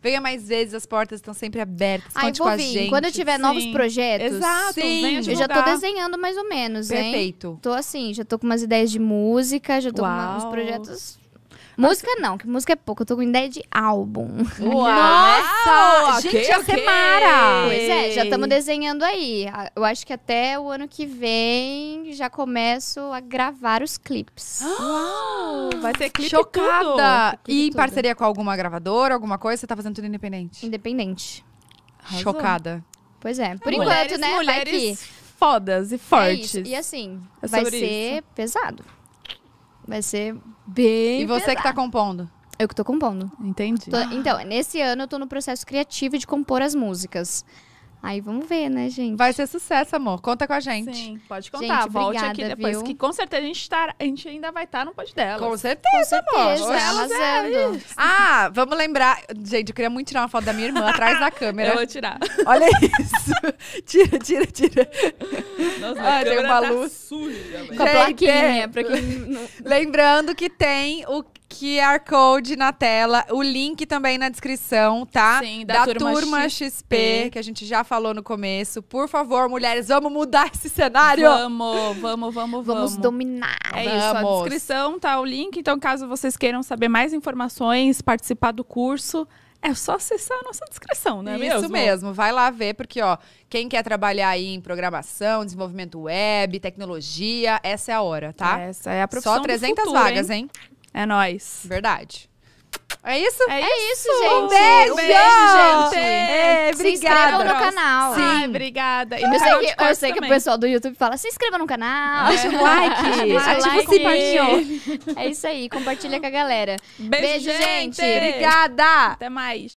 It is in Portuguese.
Venha mais vezes, as portas estão sempre abertas. Ai, conte com vir. gente. Quando eu tiver Sim. novos projetos. Exato, Sim. Eu já tô desenhando mais ou menos, Perfeito. hein? Perfeito. Tô assim, já tô com umas ideias de música, já tô Uau. com uns projetos Música não, que música é pouco. Eu tô com ideia de álbum. Uau! Nossa! gente, okay, ia okay. ser mara! Pois é, já estamos desenhando aí. Eu acho que até o ano que vem já começo a gravar os clipes. Uau! Vai ser clipe Chocada! Tudo. e em parceria com alguma gravadora, alguma coisa? Você tá fazendo tudo independente? Independente. Arrasou. Chocada. Pois é. Por mulheres, enquanto, né? Mulheres fodas e é fortes. É e assim, é vai ser isso. pesado. Vai ser bem. E você pesado. que tá compondo? Eu que tô compondo. Entendi. Tô, então, nesse ano eu tô no processo criativo de compor as músicas. Aí vamos ver, né, gente? Vai ser sucesso, amor. Conta com a gente. Sim, pode contar. Gente, Volte obrigada, aqui depois, viu? que com certeza a gente, tá, a gente ainda vai estar tá no pod dela. Com certeza, com certeza amor. Elas é Ah, vamos lembrar. Gente, eu queria muito tirar uma foto da minha irmã atrás da câmera. Eu vou tirar. Olha isso. tira, tira, tira. Nossa, tem uma tá luz. Suja, mas... Com a plaquinha, pra quem... É. Lembrando que tem o QR Code na tela, o link também na descrição, tá? Sim, da, da turma, turma XP, XP, que a gente já falou no começo. Por favor, mulheres, vamos mudar esse cenário! Vamos, vamos, vamos, vamos. Vamos dominar! É vamos. isso, na descrição tá o link. Então, caso vocês queiram saber mais informações, participar do curso, é só acessar a nossa descrição, né? É isso mesmo? mesmo. Vai lá ver, porque, ó, quem quer trabalhar aí em programação, desenvolvimento web, tecnologia, essa é a hora, tá? Essa é a profissão. Só 300 futuro, vagas, hein? hein? É nós. Verdade. É isso? É, é isso, isso, gente. Um beijo, um beijo gente obrigada. É, se inscreva no canal. Sim. Ai, obrigada. E eu, sei que, eu sei que o pessoal do YouTube fala, se inscreva no canal. Deixa é. o like. Ativa o sininho. É isso aí, compartilha com a galera. Beijo, Beijo gente. gente. Obrigada. Até mais.